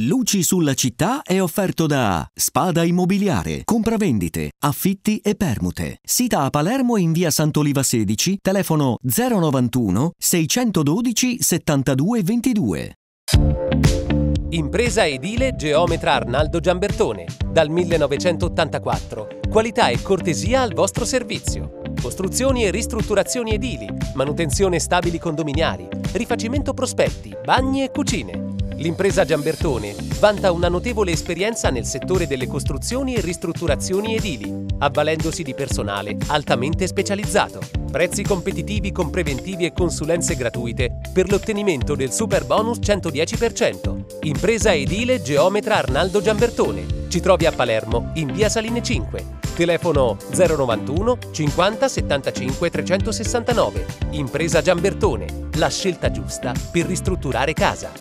Luci sulla città è offerto da Spada Immobiliare, compravendite, affitti e permute. Sita a Palermo in via Sant'Oliva 16, telefono 091 612 72 22. Impresa edile Geometra Arnaldo Giambertone. Dal 1984. Qualità e cortesia al vostro servizio. Costruzioni e ristrutturazioni edili, manutenzione stabili condominiali, rifacimento prospetti, bagni e cucine L'impresa Giambertone vanta una notevole esperienza nel settore delle costruzioni e ristrutturazioni edili, avvalendosi di personale altamente specializzato. Prezzi competitivi con preventivi e consulenze gratuite per l'ottenimento del super bonus 110%. Impresa edile Geometra Arnaldo Giambertone. Ci trovi a Palermo, in via Saline 5. Telefono 091 50 75 369. Impresa Giambertone. La scelta giusta per ristrutturare casa.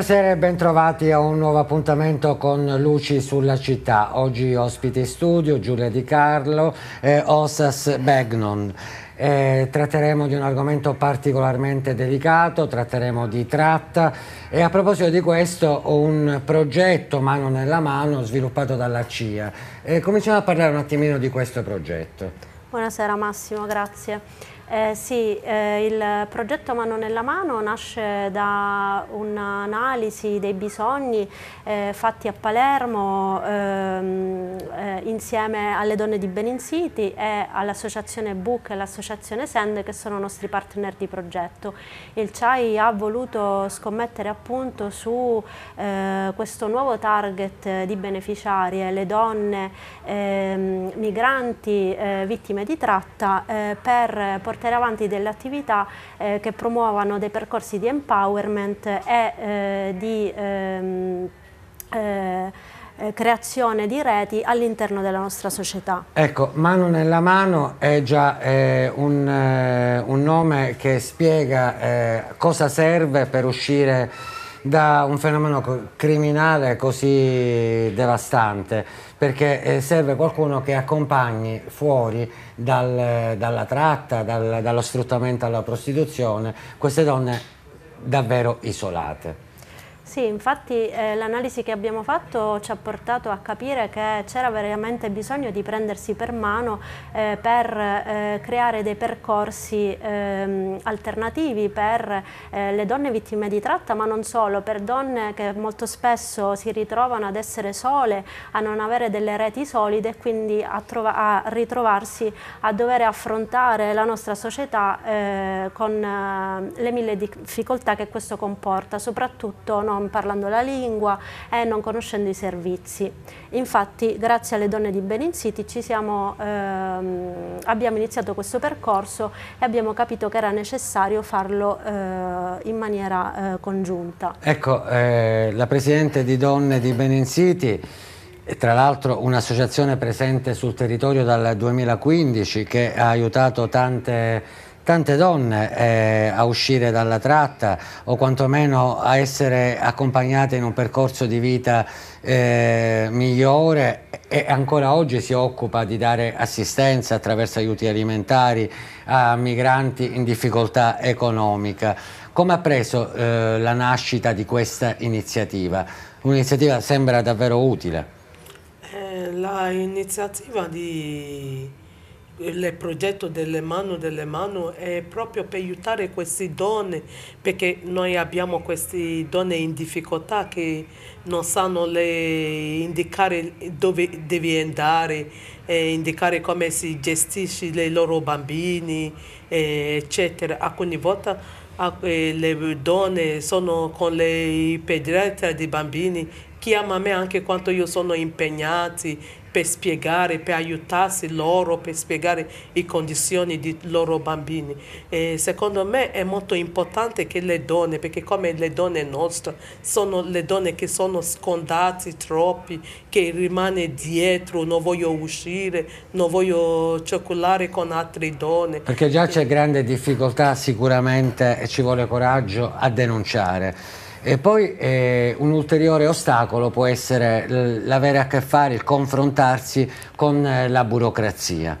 Buonasera e bentrovati a un nuovo appuntamento con Luci sulla città. Oggi ospite in studio Giulia Di Carlo e Osas Begnon. Eh, tratteremo di un argomento particolarmente delicato, tratteremo di tratta e a proposito di questo un progetto mano nella mano sviluppato dalla CIA. Eh, cominciamo a parlare un attimino di questo progetto. Buonasera Massimo, grazie. Eh, sì, eh, il progetto Mano nella Mano nasce da un'analisi dei bisogni eh, fatti a Palermo ehm, eh, insieme alle donne di Beninsiti e all'associazione Book e all'associazione Send che sono nostri partner di progetto. Il CHAI ha voluto scommettere appunto su eh, questo nuovo target di beneficiarie, le donne ehm, migranti eh, vittime di tratta per portare portare avanti delle attività eh, che promuovano dei percorsi di empowerment e eh, di ehm, eh, eh, creazione di reti all'interno della nostra società. Ecco, Mano nella mano è già eh, un, eh, un, nome che spiega eh, cosa serve per uscire da un fenomeno criminale così devastante, perché eh, serve qualcuno che accompagni fuori dal, dalla tratta, dal, dallo sfruttamento alla prostituzione, queste donne davvero isolate. Sì, infatti eh, l'analisi che abbiamo fatto ci ha portato a capire che c'era veramente bisogno di prendersi per mano eh, per eh, creare dei percorsi ehm, alternativi per eh, le donne vittime di tratta, ma non solo, per donne che molto spesso si ritrovano ad essere sole, a non avere delle reti solide e quindi a, a, ritrovarsi a dover affrontare la nostra società eh, con eh, le mille difficoltà che questo comporta, soprattutto non non parlando la lingua e non conoscendo i servizi. Infatti grazie alle donne di Benin City siamo, ehm, abbiamo iniziato questo percorso e abbiamo capito che era necessario farlo eh, in maniera eh, congiunta. Ecco, eh, la Presidente di Donne di Benin City tra l'altro un'associazione presente sul territorio dal 2015 che ha aiutato tante tante donne eh, a uscire dalla tratta o quantomeno a essere accompagnate in un percorso di vita eh, migliore e ancora oggi si occupa di dare assistenza attraverso aiuti alimentari a migranti in difficoltà economica. Come ha preso eh, la nascita di questa iniziativa? Un'iniziativa sembra davvero utile. Eh, la iniziativa di il progetto delle mani delle mani è proprio per aiutare queste donne, perché noi abbiamo queste donne in difficoltà che non sanno indicare dove devi andare, eh, indicare come si gestisce i loro bambini, eh, eccetera. Alcune ah, volte ah, eh, le donne sono con le pedrette di bambini, chiama me anche quando io sono impegnati per spiegare, per aiutarsi loro, per spiegare le condizioni dei loro bambini. E secondo me è molto importante che le donne, perché come le donne nostre, sono le donne che sono scondate troppi, che rimane dietro, non voglio uscire, non voglio cioccolare con altre donne. Perché già c'è grande difficoltà sicuramente e ci vuole coraggio a denunciare. E poi eh, un ulteriore ostacolo può essere l'avere a che fare, il confrontarsi con eh, la burocrazia.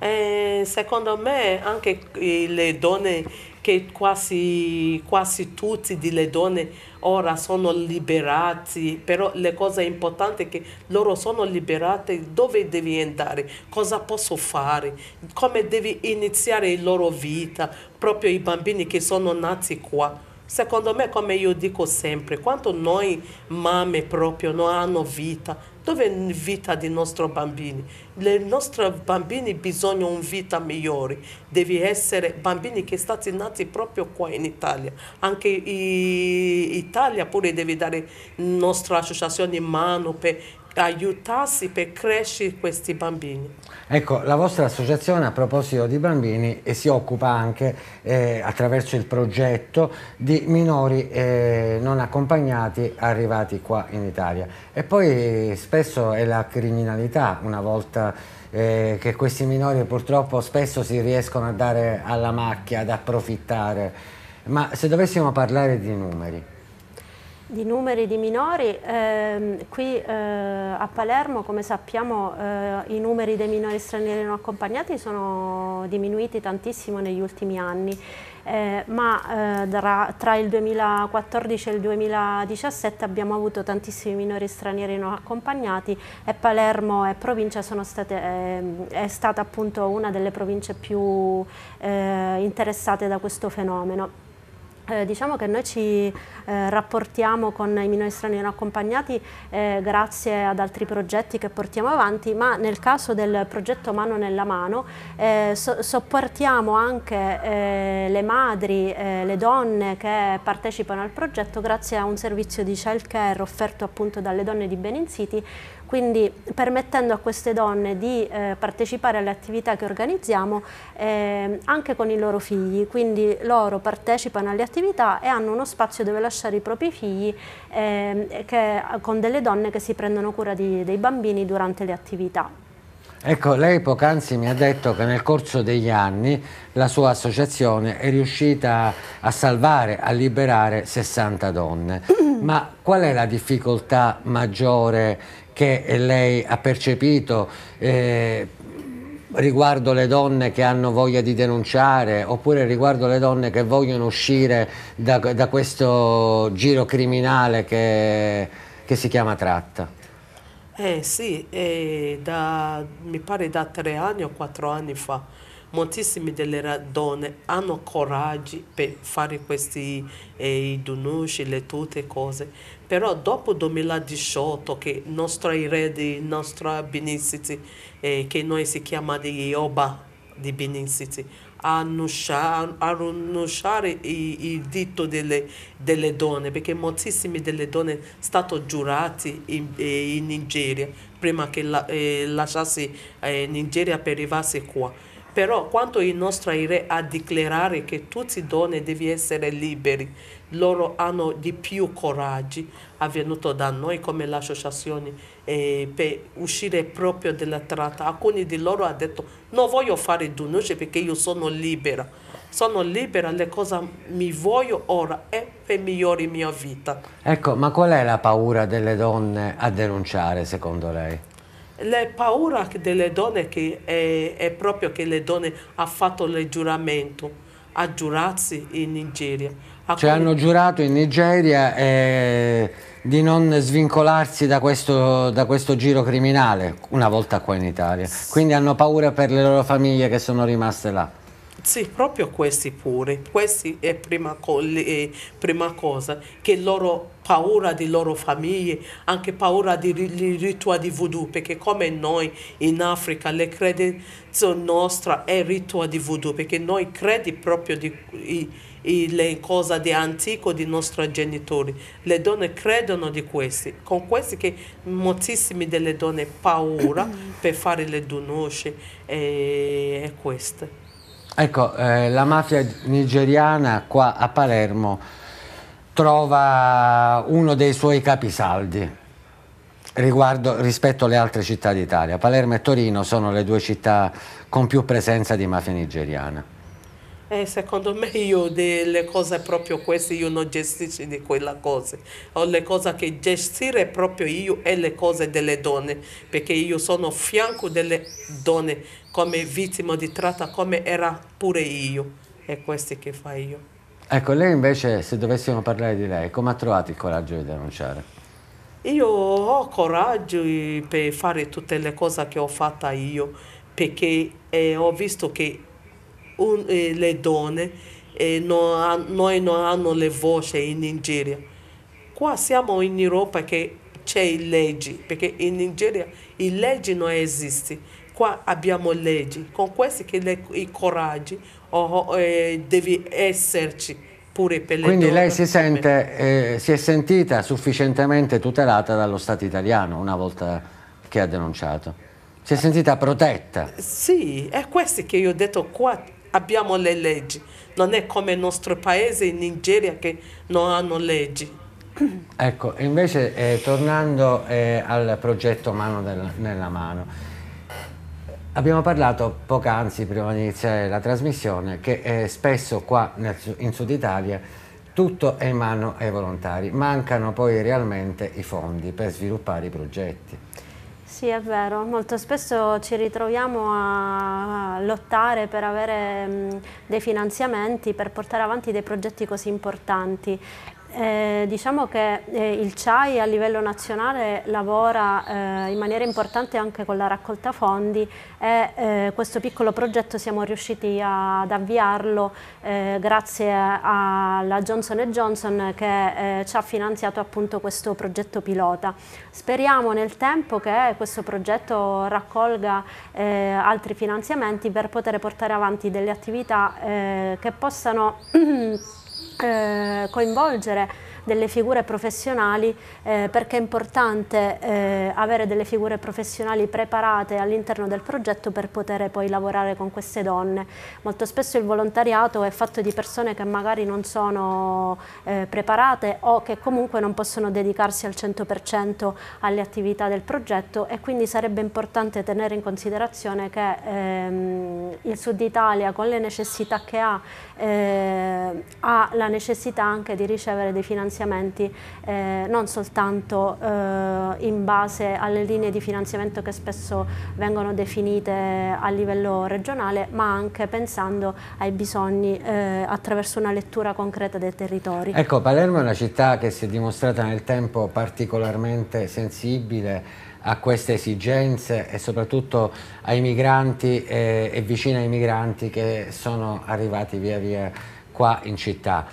Eh, secondo me anche eh, le donne, che quasi, quasi tutte le donne ora sono liberate, però le cose importanti è che loro sono liberate dove devi andare, cosa posso fare, come devi iniziare la loro vita, proprio i bambini che sono nati qua Secondo me, come io dico sempre, quando noi mamme proprio non hanno vita, dove è vita dei nostri bambini? I nostri bambini di una vita migliore, devi essere bambini che sono stati nati proprio qua in Italia. Anche in Italia pure deve dare la nostra associazione in mano per aiutarsi per crescere questi bambini. Ecco, la vostra associazione a proposito di bambini eh, si occupa anche eh, attraverso il progetto di minori eh, non accompagnati arrivati qua in Italia e poi spesso è la criminalità una volta eh, che questi minori purtroppo spesso si riescono a dare alla macchia, ad approfittare, ma se dovessimo parlare di numeri, di numeri di minori, ehm, qui eh, a Palermo come sappiamo eh, i numeri dei minori stranieri non accompagnati sono diminuiti tantissimo negli ultimi anni, eh, ma tra, eh, tra, il 2014 e il 2017 abbiamo avuto tantissimi minori stranieri non accompagnati e Palermo e provincia sono state, ehm, è stata appunto una delle province più eh, interessate da questo fenomeno. Eh, diciamo che noi ci eh, rapportiamo con i minori strani non accompagnati eh, grazie ad altri progetti che portiamo avanti, ma nel caso del progetto Mano nella Mano eh, so sopportiamo anche eh, le madri, eh, le donne che partecipano al progetto grazie a un servizio di child care offerto appunto dalle donne di Benin City quindi permettendo a queste donne di eh, partecipare alle attività che organizziamo eh, anche con i loro figli, quindi loro partecipano alle attività e hanno uno spazio dove lasciare i propri figli eh, che, con delle donne che si prendono cura di, dei bambini durante le attività. Ecco, lei poc'anzi mi ha detto che nel corso degli anni la sua associazione è riuscita a salvare, a liberare 60 donne. Ma qual è la difficoltà maggiore che lei ha percepito eh, riguardo le donne che hanno voglia di denunciare oppure riguardo le donne che vogliono uscire da, da questo giro criminale che, che, si chiama tratta? Eh sì, eh, da, mi pare da tre anni o quattro anni fa moltissime delle donne hanno coraggio per fare questi eh, denunci, le tutte cose, però dopo 2018 che il nostro erede, il nostro Benicity, eh, che noi si chiama di Ioba di Benicity, a annunciare il dito delle, delle, donne, perché moltissime delle donne sono state giurate in, eh, in Nigeria prima che la, eh, lasciasse eh, Nigeria per arrivare qua. Però quando il nostro re ha dichiarato che tutti i doni devono essere liberi, loro hanno di più coraggio, è venuto da noi come l'associazione eh, per uscire proprio dalla tratta. Alcuni di loro hanno detto non voglio fare denunce perché io sono libera, sono libera, le cose mi voglio ora e per migliorare la mia vita. Ecco, ma qual è la paura delle donne a denunciare secondo lei? La paura delle donne è, è, proprio che le donne hanno fatto il giuramento a giurarsi in Nigeria. A cioè hanno giurato in Nigeria eh, di non svincolarsi da questo, da questo, giro criminale una volta qua in Italia. Quindi hanno paura per le loro famiglie che sono rimaste là. Sì, proprio questi pure. Questa è prima, co- è prima cosa, che loro paura di loro famiglie, anche paura di ri- rituali di voodoo, perché come noi in Africa le credenze nostre è rituale di voodoo, perché noi crediamo proprio di, i, i, le cose di antico dei nostri genitori. Le donne credono di questi, con questi che moltissime delle donne paura per fare le donosce e, e queste. Ecco, eh, la mafia nigeriana qua a Palermo trova uno dei suoi capisaldi riguardo, rispetto alle altre città d'Italia. Palermo e Torino sono le due città con più presenza di mafia nigeriana. Eh, secondo me io delle cose proprio queste io non gestisco di quella cosa. Ho le cose che gestire proprio io e le cose delle donne, perché io sono a fianco delle donne come vittima di tratta come era pure io. e questo che fa io. Ecco, lei invece se dovessimo parlare di lei, come ha trovato il coraggio di denunciare? Io ho coraggio eh, per fare tutte le cose che ho fatto io, perché eh, ho visto che un, eh, le donne eh, non ha, noi non hanno le voci in Nigeria. Qua siamo in Europa che c'è legge, perché in Nigeria il legge non esiste. Qua abbiamo leggi, con questi che le, il coraggio oh, eh, deve esserci. Quindi lei si, sente, eh, si, è sentita sufficientemente tutelata dallo Stato italiano una volta che ha denunciato? Si è sentita protetta? Sì, è questo che io ho detto qua, abbiamo le leggi, non è come il nostro paese in Nigeria che non hanno leggi. Ecco, invece eh, tornando eh, al progetto Mano del, nella mano, abbiamo parlato poc'anzi, prima di iniziare la trasmissione, che eh, spesso qua nel, in Sud Italia tutto è in mano ai volontari, mancano poi realmente i fondi per sviluppare i progetti. Sì, è vero, molto spesso ci ritroviamo a lottare per avere dei finanziamenti per portare avanti dei progetti così importanti eh, diciamo che eh, il CHAI a livello nazionale lavora eh, in maniera importante anche con la raccolta fondi e eh, questo piccolo progetto siamo riusciti a, ad avviarlo eh, grazie alla Johnson Johnson che eh, ci ha finanziato appunto questo progetto pilota. Speriamo nel tempo che questo progetto raccolga altri finanziamenti per poter portare avanti delle attività che possano Eh, coinvolgere delle figure professionali eh, perché è importante eh, avere delle figure professionali preparate all'interno del progetto per poter poi lavorare con queste donne. Molto spesso il volontariato è fatto di persone che magari non sono eh, preparate o che comunque non possono dedicarsi al 100% alle attività del progetto e quindi sarebbe importante tenere in considerazione che ehm, il Sud Italia con le necessità che ha eh, ha la necessità anche di ricevere dei finanziamenti eh, non soltanto eh, in base alle linee di finanziamento che spesso vengono definite a livello regionale, ma anche pensando ai bisogni eh, attraverso una lettura concreta dei territori. Ecco, Palermo è una città che si è dimostrata nel tempo particolarmente sensibile a queste esigenze e soprattutto ai migranti e, eh, e vicino ai migranti che sono arrivati via via qua in città.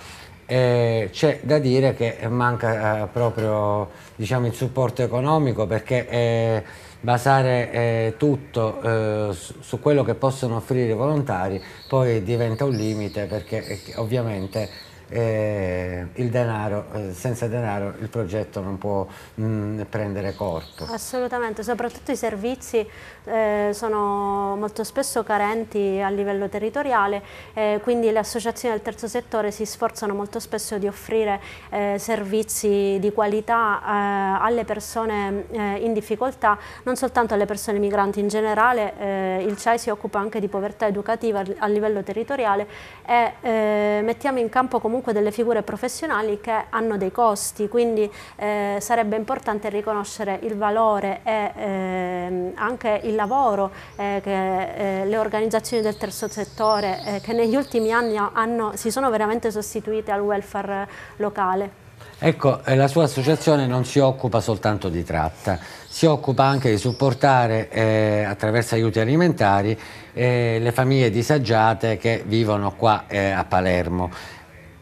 Eh, c'è da dire che manca eh, proprio diciamo, il supporto economico perché eh, basare tutto su quello che possono offrire i volontari poi diventa un limite perché ovviamente eh, il denaro, eh, senza denaro il progetto non può mh, mm, prendere corpo. Assolutamente, soprattutto i servizi eh, sono molto spesso carenti a livello territoriale, eh, quindi le associazioni del terzo settore si sforzano molto spesso di offrire eh, servizi di qualità eh, alle persone in difficoltà, non soltanto alle persone migranti in generale, il CEI si occupa anche di povertà educativa a livello territoriale e mettiamo in campo comunque comunque delle figure professionali che hanno dei costi, quindi eh, sarebbe importante riconoscere il valore e eh, anche il lavoro eh, che eh, le organizzazioni del terzo settore eh, che negli ultimi anni hanno, si sono veramente sostituite al welfare locale. Ecco, eh, la sua associazione non si occupa soltanto di tratta, si occupa anche di supportare eh, attraverso aiuti alimentari eh, le famiglie disagiate che vivono qua eh, a Palermo.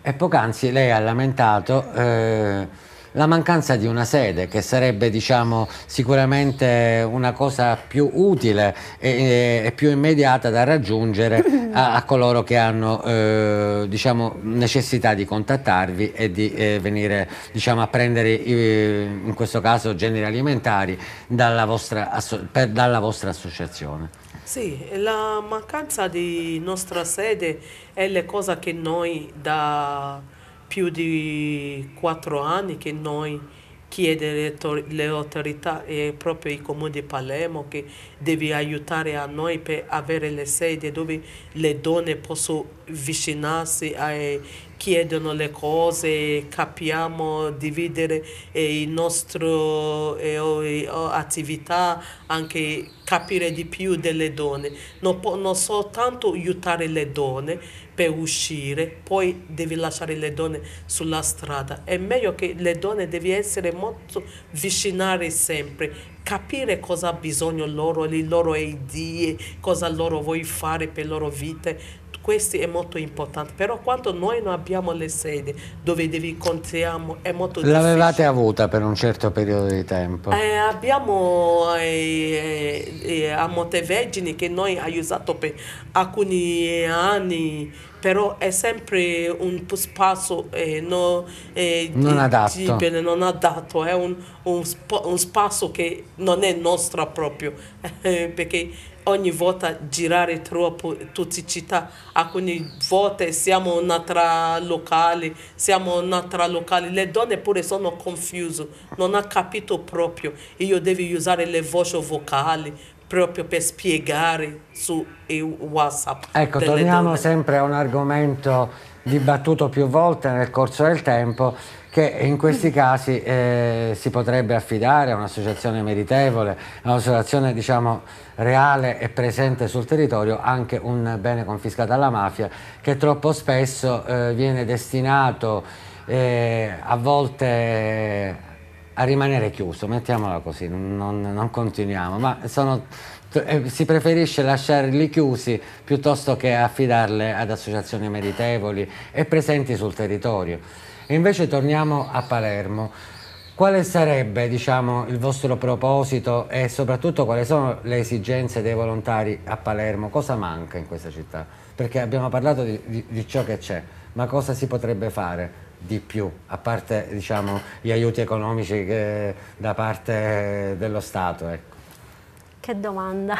E poc'anzi lei ha lamentato eh, la mancanza di una sede che sarebbe diciamo, sicuramente una cosa più utile e, e più immediata da raggiungere a, a coloro che hanno eh, diciamo, necessità di contattarvi e di eh, venire diciamo, a prendere eh, in questo caso generi alimentari dalla vostra, per, dalla vostra associazione. Sì, la mancanza di nostra sede è la cosa che noi da più di quattro anni che noi chiediamo alle autorità e proprio il comuni di Palermo che deve aiutare a noi per avere le sedi dove le donne possono avvicinarsi ai chiedono le cose, capiamo dividere eh, il nostro eh, o, eh, o attività, anche capire di più delle donne. Non, può, non soltanto aiutare le donne per uscire, poi devi lasciare le donne sulla strada. È meglio che le donne devi essere molto vicinare sempre, capire cosa ha bisogno loro, le loro idee, cosa loro vuoi fare per la loro vita, questo è molto importante. Però quando noi non abbiamo le sedi dove vi incontriamo è molto difficile. L'avevate avuta per un certo periodo di tempo? Eh, abbiamo eh, eh, eh a Montevergine che noi abbiamo usato per alcuni anni però è sempre un spazio eh, no, eh, non adatto, di, non adatto è un, un, un spazio che non è nostro proprio, eh, perché ogni volta girare troppo tutti città, alcune volte siamo in un'altra locale, siamo in un'altra locale, le donne pure sono confuse, non hanno capito proprio, io devo usare le voci vocali proprio per spiegare su WhatsApp. Ecco, torniamo donne. sempre a un argomento dibattuto più volte nel corso del tempo, che in questi mm. casi eh, si potrebbe affidare a un'associazione meritevole, a un'associazione diciamo, reale e presente sul territorio, anche un bene confiscato alla mafia che troppo spesso eh, viene destinato eh, a volte eh, a rimanere chiuso, mettiamola così, non, non continuiamo, ma sono, eh, si preferisce lasciarli chiusi piuttosto che affidarle ad associazioni meritevoli e presenti sul territorio invece torniamo a Palermo. Quale sarebbe diciamo, il vostro proposito e soprattutto quali sono le esigenze dei volontari a Palermo? Cosa manca in questa città? Perché abbiamo parlato di, di, di ciò che c'è, ma cosa si potrebbe fare di più, a parte diciamo, gli aiuti economici che, da parte dello Stato? Ecco. Che domanda!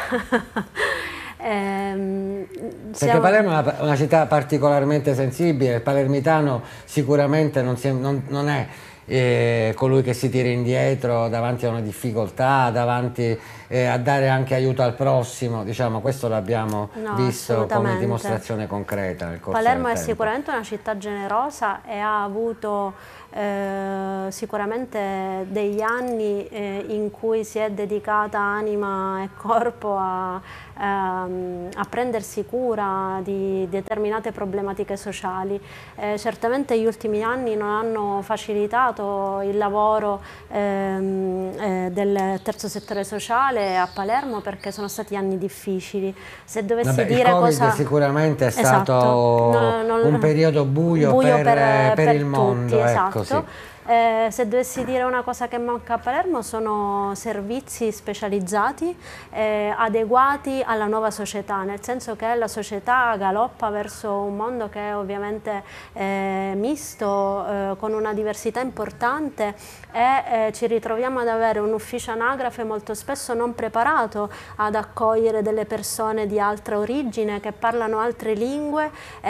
Ehm, siamo... Perché Palermo è una, una, città particolarmente sensibile, il palermitano sicuramente non, è, non, non è eh, colui che si tira indietro davanti a una difficoltà, davanti eh, a dare anche aiuto al prossimo, diciamo, questo l'abbiamo no, visto come dimostrazione concreta nel corso Palermo è tempo. sicuramente una città generosa e ha avuto eh, sicuramente degli anni eh, in cui si è dedicata anima e corpo a, ehm, a prendersi cura di determinate problematiche sociali. Eh, certamente gli ultimi anni non hanno facilitato il lavoro ehm, eh, del terzo settore sociale stare a Palermo perché sono stati anni difficili. Se dovessi Vabbè, dire il cosa... sicuramente è esatto. stato no, no, un periodo buio, buio per, per, per, il tutti, mondo. Ecco, esatto. sì. Eh, se dovessi dire una cosa che manca a Palermo sono servizi specializzati eh, adeguati alla nuova società, nel senso che la società galoppa verso un mondo che è ovviamente eh, misto, eh, con una diversità importante e eh, ci ritroviamo ad avere un ufficio anagrafe molto spesso non preparato ad accogliere delle persone di altra origine che parlano altre lingue e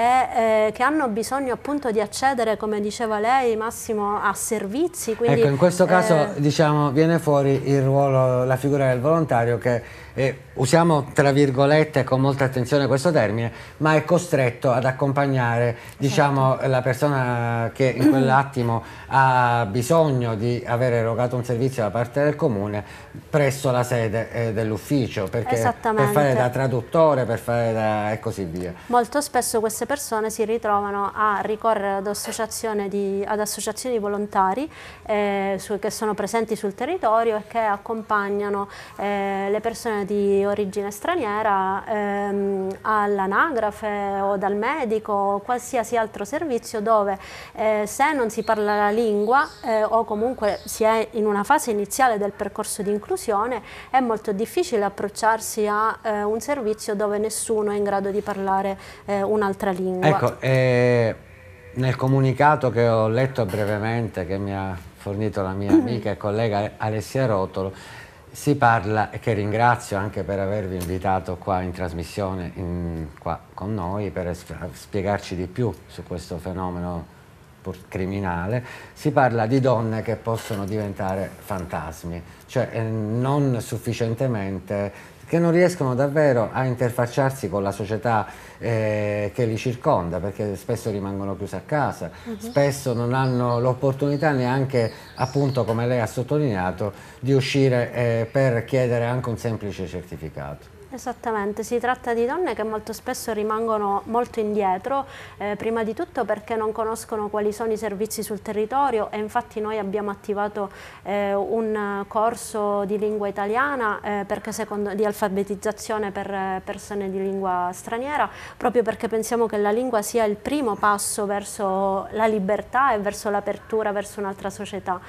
eh, che hanno bisogno appunto di accedere, come diceva lei Massimo, a servizi. Quindi, ecco, in questo eh, caso diciamo, viene fuori il ruolo, la figura del volontario che eh, usiamo tra virgolette con molta attenzione questo termine, ma è costretto ad accompagnare certo. diciamo, certo. la persona che in quell'attimo ha bisogno di avere erogato un servizio da parte del comune presso la sede eh, dell'ufficio, per fare da traduttore, per fare da... e così via. Molto spesso queste persone si ritrovano a ricorrere ad associazioni di, ad associazioni di volontari eh, su, che sono presenti sul territorio e che accompagnano eh, le persone di origine straniera ehm, all'anagrafe o dal medico o qualsiasi altro servizio dove eh, se non si parla la lingua eh, o comunque si è in una fase iniziale del percorso di inclusione è molto difficile approcciarsi a eh, un servizio dove nessuno è in grado di parlare eh, un'altra lingua. Ecco, eh, nel comunicato che ho letto brevemente che mi ha fornito la mia amica e collega Alessia Rotolo si parla, e che ringrazio anche per avervi invitato qua in trasmissione, in, qua con noi, per spiegarci di più su questo fenomeno criminale, si parla di donne che possono diventare fantasmi, cioè eh, non sufficientemente che non riescono davvero a interfacciarsi con la società eh, che li circonda, perché spesso rimangono chiusi a casa, uh mhm. -huh. spesso non hanno l'opportunità neanche, appunto come lei ha sottolineato, di uscire eh, per chiedere anche un semplice certificato. Esattamente, si tratta di donne che molto spesso rimangono molto indietro, eh, prima di tutto perché non conoscono quali sono i servizi sul territorio e infatti noi abbiamo attivato eh, un corso di lingua italiana eh, secondo, di alfabetizzazione per eh, persone di lingua straniera, proprio perché pensiamo che la lingua sia il primo passo verso la libertà e verso l'apertura verso un'altra società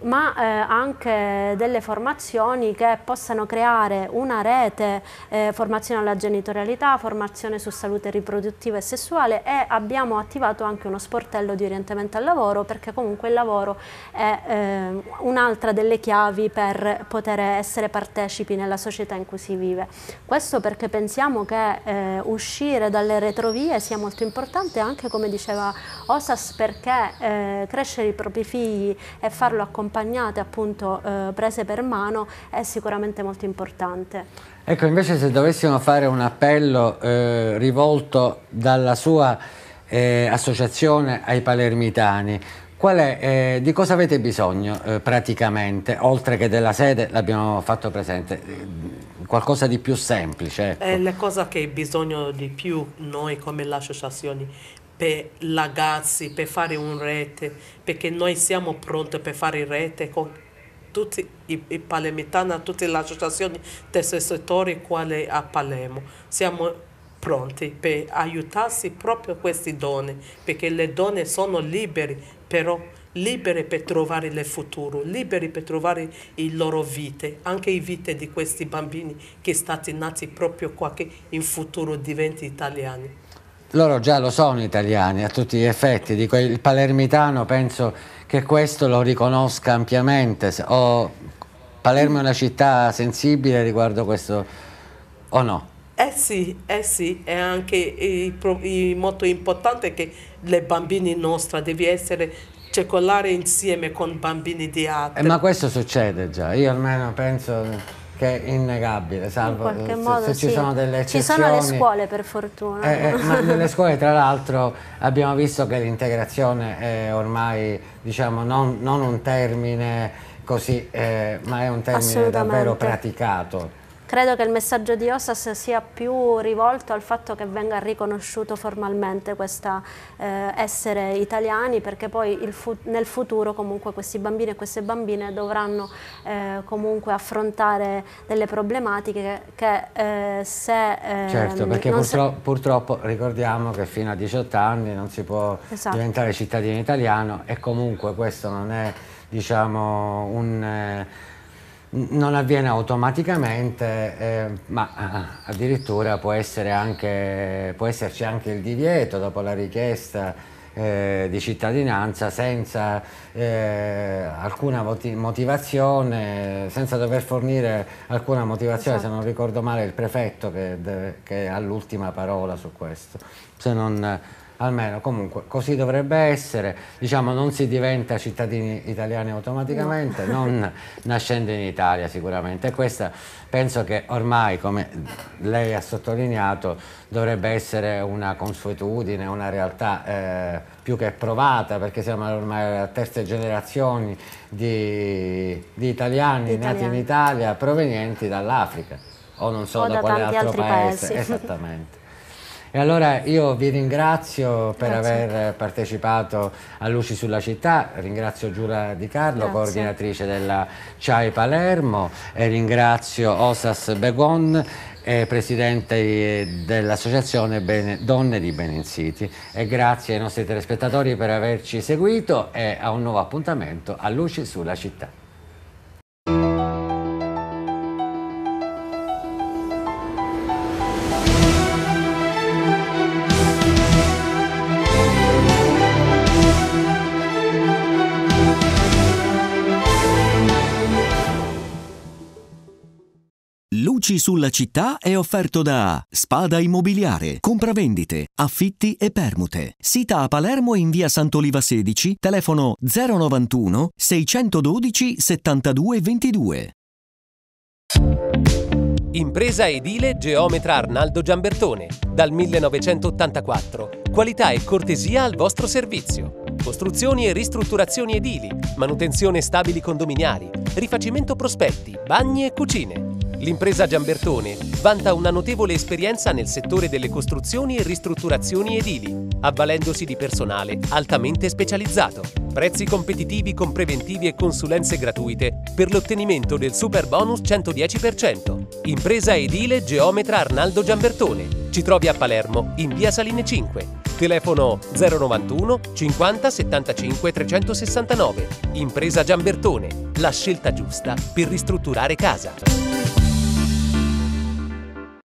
ma eh, anche delle formazioni che possano creare una rete, eh, formazione alla genitorialità, formazione su salute riproduttiva e sessuale e abbiamo attivato anche uno sportello di orientamento al lavoro perché comunque il lavoro è eh, un'altra delle chiavi per poter essere partecipi nella società in cui si vive. Questo perché pensiamo che eh, uscire dalle retrovie sia molto importante anche come diceva Osas perché eh, crescere i propri figli e farlo accompagnare accompagnate, appunto eh, prese per mano, è sicuramente molto importante. Ecco, invece se dovessimo fare un appello eh, rivolto dalla sua eh, associazione ai palermitani, è, eh, di cosa avete bisogno eh, praticamente, oltre che della sede, l'abbiamo fatto presente, eh, qualcosa di più semplice? Ecco. la cosa che bisogno di più noi come l'associazione per ragazzi, per fare un rete, perché noi siamo pronti per fare rete con tutti i, i palermitani, tutte le associazioni del settore quale a Palermo. Siamo pronti per aiutarsi proprio queste donne, perché le donne sono libere, però libere per trovare il futuro, libere per trovare le loro vite, anche le vite di questi bambini che sono stati nati proprio qua, che in futuro diventano italiani loro già lo sono italiani a tutti gli effetti, dico il palermitano penso che questo lo riconosca ampiamente, o Palermo è una città sensibile riguardo questo o no? Eh sì, eh sì, è anche eh, molto importante che le bambine nostre devi essere circolare insieme con bambini di altri. Eh, ma questo succede già, io almeno penso che è innegabile, salvo In eh, se, modo, se, ci sono delle eccezioni. Ci sono le scuole per fortuna. Eh, eh, ma nelle scuole tra l'altro abbiamo visto che l'integrazione è ormai diciamo, non, non, un termine così, eh, ma è un termine davvero praticato. Credo che il messaggio di OSAS sia più rivolto al fatto che venga riconosciuto formalmente questo eh, essere italiani perché poi fu nel futuro comunque questi bambini e queste bambine dovranno eh, comunque affrontare delle problematiche che, eh, se... Ehm, certo, perché purtro se... purtroppo ricordiamo che fino a 18 anni non si può esatto. diventare cittadino italiano e comunque questo non è diciamo un eh, non avviene automaticamente, eh, ma ah, ah, addirittura può, anche, può, esserci anche il divieto dopo la richiesta eh, di cittadinanza senza eh, alcuna motivazione, senza dover fornire alcuna motivazione, esatto. se non ricordo male il prefetto che, che ha l'ultima parola su questo, se non almeno comunque così dovrebbe essere, diciamo non si diventa cittadini italiani automaticamente, no. non nascendo in Italia sicuramente e questa penso che ormai come lei ha sottolineato dovrebbe essere una consuetudine, una realtà eh, più che provata perché siamo ormai a terze generazioni di, di italiani, italiani nati in Italia provenienti dall'Africa o non so o da, da quale altro paese. Paesi. Esattamente. E allora io vi ringrazio per Grazie. aver partecipato a Luci sulla città, ringrazio Giura Di Carlo, Grazie. coordinatrice della CHAI Palermo, e ringrazio Osas Begon, eh, presidente eh, dell'associazione Donne di Benin City e grazie ai nostri telespettatori per averci seguito e a un nuovo appuntamento a Luci sulla città. Luci sulla città è offerto da Spada Immobiliare, compravendite, affitti e permute. Sita a Palermo in via Sant'Oliva 16, telefono 091 612 72 22. Impresa edile geometra Arnaldo Giambertone. Dal 1984. Qualità e cortesia al vostro servizio. Costruzioni e ristrutturazioni edili, manutenzione stabili condominiali, rifacimento prospetti, bagni e cucine. L'impresa Giambertone vanta una notevole esperienza nel settore delle costruzioni e ristrutturazioni edili, avvalendosi di personale altamente specializzato. Prezzi competitivi con preventivi e consulenze gratuite per l'ottenimento del super bonus 110%. Impresa edile geometra Arnaldo Giambertone. Ci trovi a Palermo, in via Saline 5. Telefono 091 50 75 369. Impresa Giambertone, la scelta giusta per ristrutturare casa.